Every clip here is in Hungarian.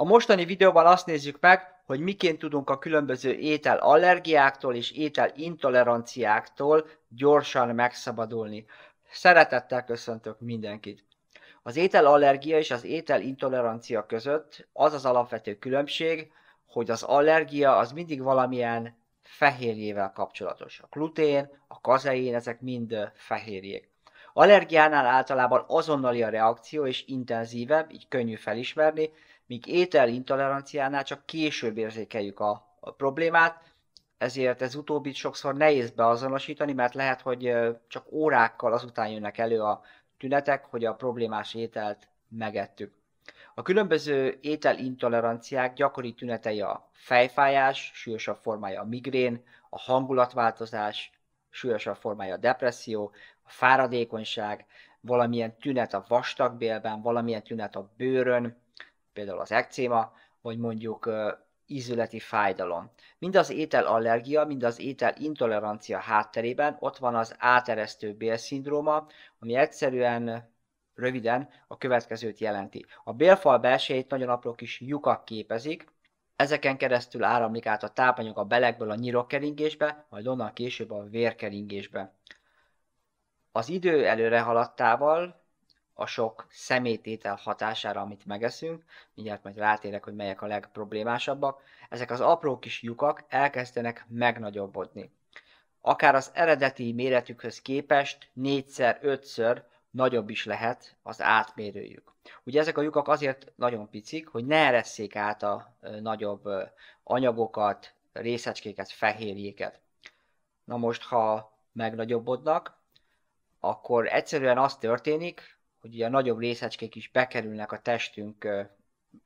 A mostani videóban azt nézzük meg, hogy miként tudunk a különböző étel allergiáktól és étel intoleranciáktól gyorsan megszabadulni. Szeretettel köszöntök mindenkit! Az étel allergia és az étel intolerancia között az az alapvető különbség, hogy az allergia az mindig valamilyen fehérjével kapcsolatos. A glutén, a kazein, ezek mind fehérjék. Allergiánál általában azonnali a reakció és intenzívebb, így könnyű felismerni, míg intoleranciánál csak később érzékeljük a, a problémát, ezért ez utóbbit sokszor nehéz beazonosítani, mert lehet, hogy csak órákkal azután jönnek elő a tünetek, hogy a problémás ételt megettük. A különböző ételintoleranciák gyakori tünetei a fejfájás, súlyosabb formája a migrén, a hangulatváltozás, súlyosabb formája a depresszió, a fáradékonyság, valamilyen tünet a vastagbélben, valamilyen tünet a bőrön, például az ekcéma, vagy mondjuk ízületi fájdalom. Mind az étel allergia, mind az étel intolerancia hátterében ott van az áteresztő bélszindróma, ami egyszerűen röviden a következőt jelenti. A bélfal belsejét nagyon apró kis lyukak képezik, ezeken keresztül áramlik át a tápanyag a belegből a nyirokkeringésbe, majd onnan később a vérkeringésbe. Az idő előre haladtával a sok szemététel hatására, amit megeszünk, mindjárt majd rátérek, hogy melyek a legproblémásabbak, ezek az apró kis lyukak elkezdenek megnagyobbodni. Akár az eredeti méretükhöz képest négyszer, ötször nagyobb is lehet az átmérőjük. Ugye ezek a lyukak azért nagyon picik, hogy ne eresszék át a nagyobb anyagokat, részecskéket, fehérjéket. Na most, ha megnagyobbodnak, akkor egyszerűen az történik, hogy ugye a nagyobb részecskék is bekerülnek a testünk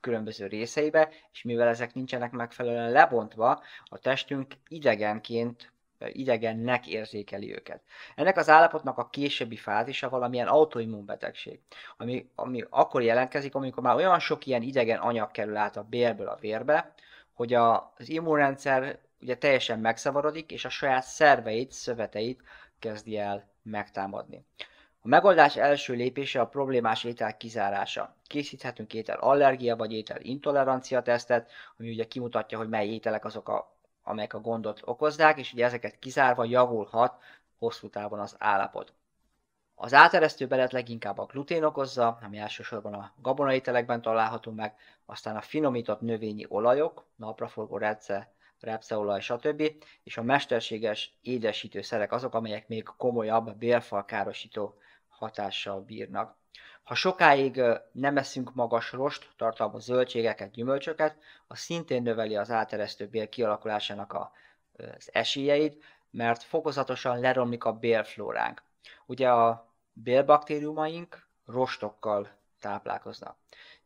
különböző részeibe, és mivel ezek nincsenek megfelelően lebontva, a testünk idegenként idegennek érzékeli őket. Ennek az állapotnak a későbbi fázisa valamilyen autoimmunbetegség, ami, ami akkor jelentkezik, amikor már olyan sok ilyen idegen anyag kerül át a bélből a vérbe, hogy a, az immunrendszer ugye teljesen megszavarodik, és a saját szerveit, szöveteit kezdi el megtámadni. A megoldás első lépése a problémás étel kizárása. Készíthetünk étel allergia vagy étel intolerancia tesztet, ami ugye kimutatja, hogy mely ételek azok, a, amelyek a gondot okozzák, és ugye ezeket kizárva javulhat hosszú távon az állapot. Az áteresztő belet leginkább a glutén okozza, ami elsősorban a gabonaételekben található meg, aztán a finomított növényi olajok, napraforgó repce, repceolaj, stb. és a mesterséges édesítőszerek azok, amelyek még komolyabb bélfalkárosító hatással bírnak. Ha sokáig nem eszünk magas rost tartalmú zöldségeket, gyümölcsöket, az szintén növeli az áteresztő bél kialakulásának a, az esélyeit, mert fokozatosan leromlik a bélflóránk. Ugye a bélbaktériumaink rostokkal táplálkoznak.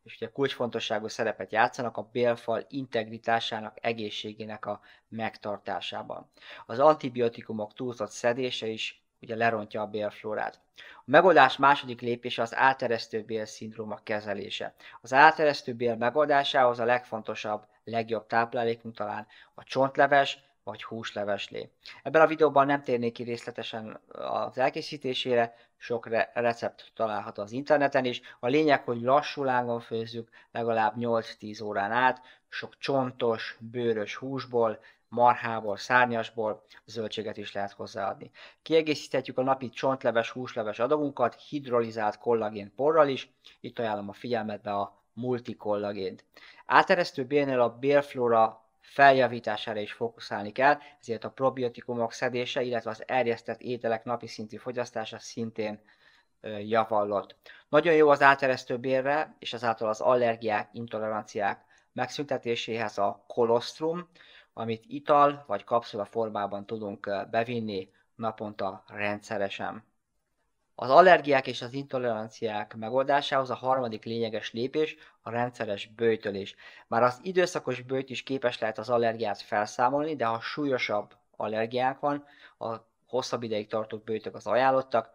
És ugye kulcsfontosságú szerepet játszanak a bélfal integritásának, egészségének a megtartásában. Az antibiotikumok túlzott szedése is ugye lerontja a bélflórát. A megoldás második lépése az áteresztő bél szindróma kezelése. Az áteresztő bél megoldásához a legfontosabb, legjobb táplálékunk talán a csontleves, vagy húsleveslé. Ebben a videóban nem térnék ki részletesen az elkészítésére, sok re- recept található az interneten is. A lényeg, hogy lassú lángon főzzük legalább 8-10 órán át, sok csontos, bőrös húsból, marhából, szárnyasból, zöldséget is lehet hozzáadni. Kiegészíthetjük a napi csontleves, húsleves adagunkat hidrolizált kollagén porral is, itt ajánlom a figyelmetbe a multikollagént. Áteresztő bélnél a bélflóra feljavítására is fókuszálni kell, ezért a probiotikumok szedése, illetve az erjesztett ételek napi szintű fogyasztása szintén javallott. Nagyon jó az áteresztő bérre, és ezáltal az allergiák, intoleranciák megszüntetéséhez a kolosztrum, amit ital vagy kapszula formában tudunk eh, bevinni naponta rendszeresen. Az allergiák és az intoleranciák megoldásához a harmadik lényeges lépés a rendszeres bőtölés. Már az időszakos bőt is képes lehet az allergiát felszámolni, de ha súlyosabb allergiák van, a hosszabb ideig tartó bőtök az ajánlottak,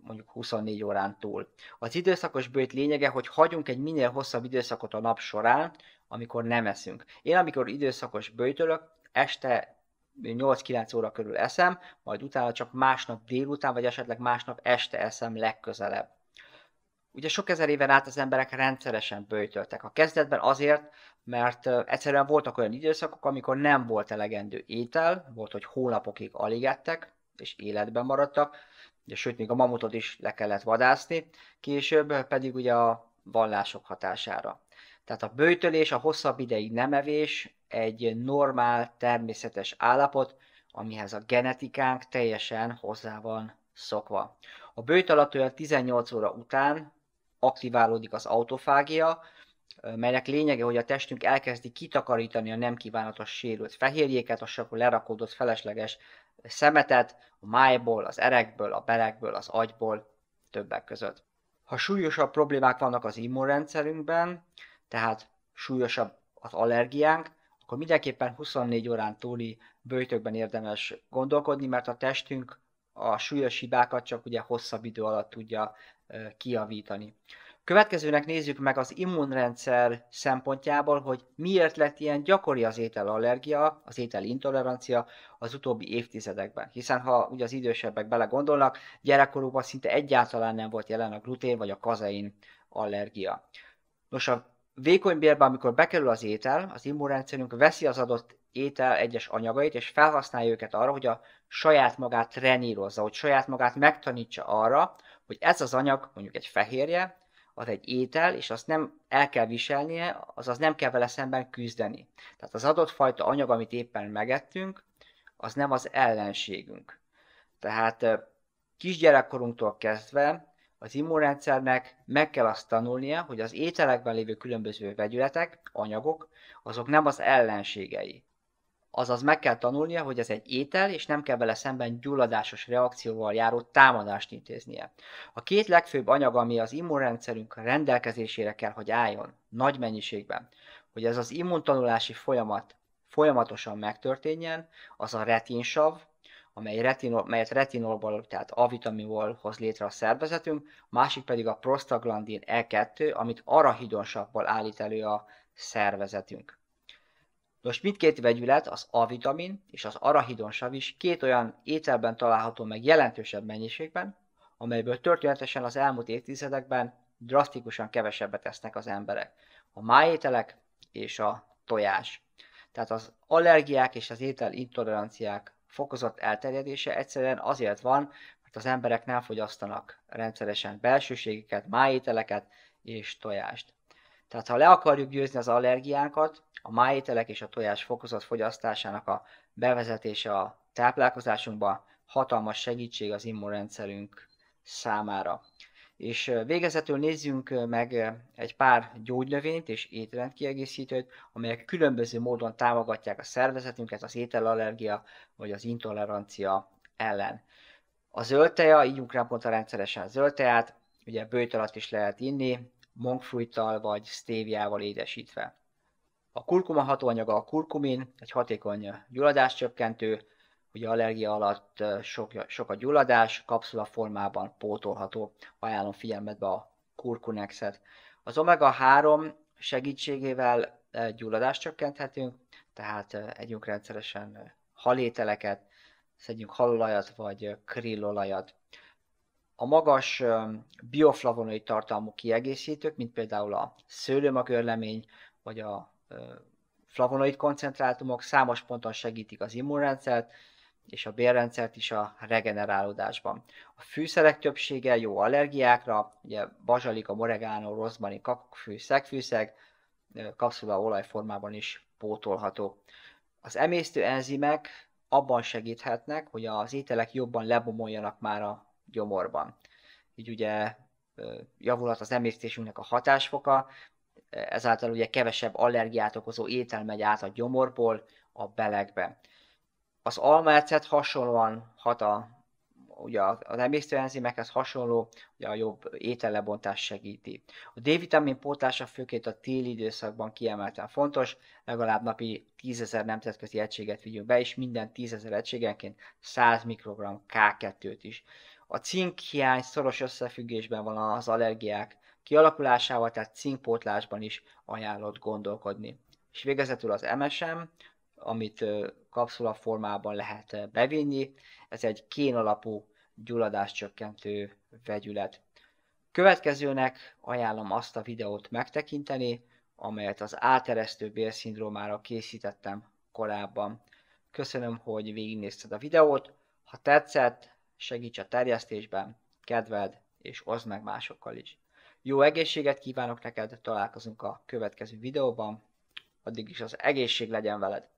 mondjuk 24 órán túl. Az időszakos bőjt lényege, hogy hagyunk egy minél hosszabb időszakot a nap során, amikor nem eszünk. Én amikor időszakos bőjtölök, este 8-9 óra körül eszem, majd utána csak másnap délután, vagy esetleg másnap este eszem legközelebb. Ugye sok ezer éven át az emberek rendszeresen bőjtöltek. A kezdetben azért, mert egyszerűen voltak olyan időszakok, amikor nem volt elegendő étel, volt, hogy hónapokig alig ettek, és életben maradtak, ugye, sőt még a mamutot is le kellett vadászni, később pedig ugye a vallások hatására. Tehát a bőtölés, a hosszabb ideig nem evés egy normál, természetes állapot, amihez a genetikánk teljesen hozzá van szokva. A bőt alatt 18 óra után aktiválódik az autofágia, melynek lényege, hogy a testünk elkezdi kitakarítani a nem kívánatos sérült fehérjéket, a akkor lerakódott felesleges vagy szemetet a májból, az erekből, a belekből, az agyból, többek között. Ha súlyosabb problémák vannak az immunrendszerünkben, tehát súlyosabb az allergiánk, akkor mindenképpen 24 órán túli bőjtökben érdemes gondolkodni, mert a testünk a súlyos hibákat csak ugye hosszabb idő alatt tudja kiavítani. Következőnek nézzük meg az immunrendszer szempontjából, hogy miért lett ilyen gyakori az ételallergia, az ételintolerancia az utóbbi évtizedekben. Hiszen ha ugye az idősebbek belegondolnak, gyerekkorukban szinte egyáltalán nem volt jelen a glutén vagy a kazein allergia. Nos, a vékony bérben, amikor bekerül az étel, az immunrendszerünk veszi az adott étel egyes anyagait, és felhasználja őket arra, hogy a saját magát trenírozza, hogy saját magát megtanítsa arra, hogy ez az anyag, mondjuk egy fehérje, az egy étel, és azt nem el kell viselnie, azaz nem kell vele szemben küzdeni. Tehát az adott fajta anyag, amit éppen megettünk, az nem az ellenségünk. Tehát kisgyerekkorunktól kezdve az immunrendszernek meg kell azt tanulnia, hogy az ételekben lévő különböző vegyületek, anyagok, azok nem az ellenségei azaz meg kell tanulnia, hogy ez egy étel, és nem kell vele szemben gyulladásos reakcióval járó támadást intéznie. A két legfőbb anyag, ami az immunrendszerünk rendelkezésére kell, hogy álljon, nagy mennyiségben, hogy ez az immuntanulási folyamat folyamatosan megtörténjen, az a retinsav, amely retinol, melyet retinolból, tehát A-vitaminból hoz létre a szervezetünk, másik pedig a prostaglandin E2, amit arahidonsavból állít elő a szervezetünk. Most mindkét vegyület, az A-vitamin és az arahidonsav is két olyan ételben található meg jelentősebb mennyiségben, amelyből történetesen az elmúlt évtizedekben drasztikusan kevesebbet esznek az emberek. A májételek és a tojás. Tehát az allergiák és az ételintoleranciák fokozott elterjedése egyszerűen azért van, mert az emberek nem fogyasztanak rendszeresen belsőségeket, májételeket és tojást. Tehát ha le akarjuk győzni az allergiánkat, a májételek és a tojás fokozott fogyasztásának a bevezetése a táplálkozásunkba hatalmas segítség az immunrendszerünk számára. És végezetül nézzünk meg egy pár gyógynövényt és étrendkiegészítőt, amelyek különböző módon támogatják a szervezetünket az ételallergia vagy az intolerancia ellen. A zöldteja, ígyunk naponta rendszeresen zöldteját, ugye bőjt alatt is lehet inni, monkfruittal vagy stéviával édesítve. A kurkuma hatóanyaga a kurkumin, egy hatékony gyulladáscsökkentő, ugye allergia alatt sok, sok a gyulladás, kapszula formában pótolható. Ajánlom figyelmetbe a kurkunexet. Az omega-3 segítségével gyulladást csökkenthetünk, tehát együnk rendszeresen halételeket, szedjünk halolajat vagy krillolajat. A magas bioflavonoid tartalmú kiegészítők, mint például a szőlőmagörlemény vagy a flavonoid koncentrátumok számos ponton segítik az immunrendszert, és a bérrendszert is a regenerálódásban. A fűszerek többsége jó allergiákra, ugye bazsalika, moregánó, rozmani, kakfű, szegfűszeg, kapszula olajformában is pótolható. Az emésztő enzimek abban segíthetnek, hogy az ételek jobban lebomoljanak már a gyomorban. Így ugye javulhat az emésztésünknek a hatásfoka, ezáltal ugye kevesebb allergiát okozó étel megy át a gyomorból a belegbe. Az almaecet hasonlóan hat a, ugye az emésztőenzimekhez hasonló, ugye a jobb étellebontás segíti. A D-vitamin pótlása főként a téli időszakban kiemelten fontos, legalább napi 10.000 nemzetközi egységet vigyünk be, és minden 10.000 egységenként 100 mikrogram K2-t is. A cinkhiány szoros összefüggésben van az allergiák kialakulásával, tehát cinkpótlásban is ajánlott gondolkodni. És végezetül az MSM, amit kapszula formában lehet bevinni, ez egy kén alapú gyulladáscsökkentő vegyület. Következőnek ajánlom azt a videót megtekinteni, amelyet az áteresztő bélszindrómára készítettem korábban. Köszönöm, hogy végignézted a videót, ha tetszett, segíts a terjesztésben, kedved és oszd meg másokkal is. Jó egészséget kívánok neked, találkozunk a következő videóban, addig is az egészség legyen veled!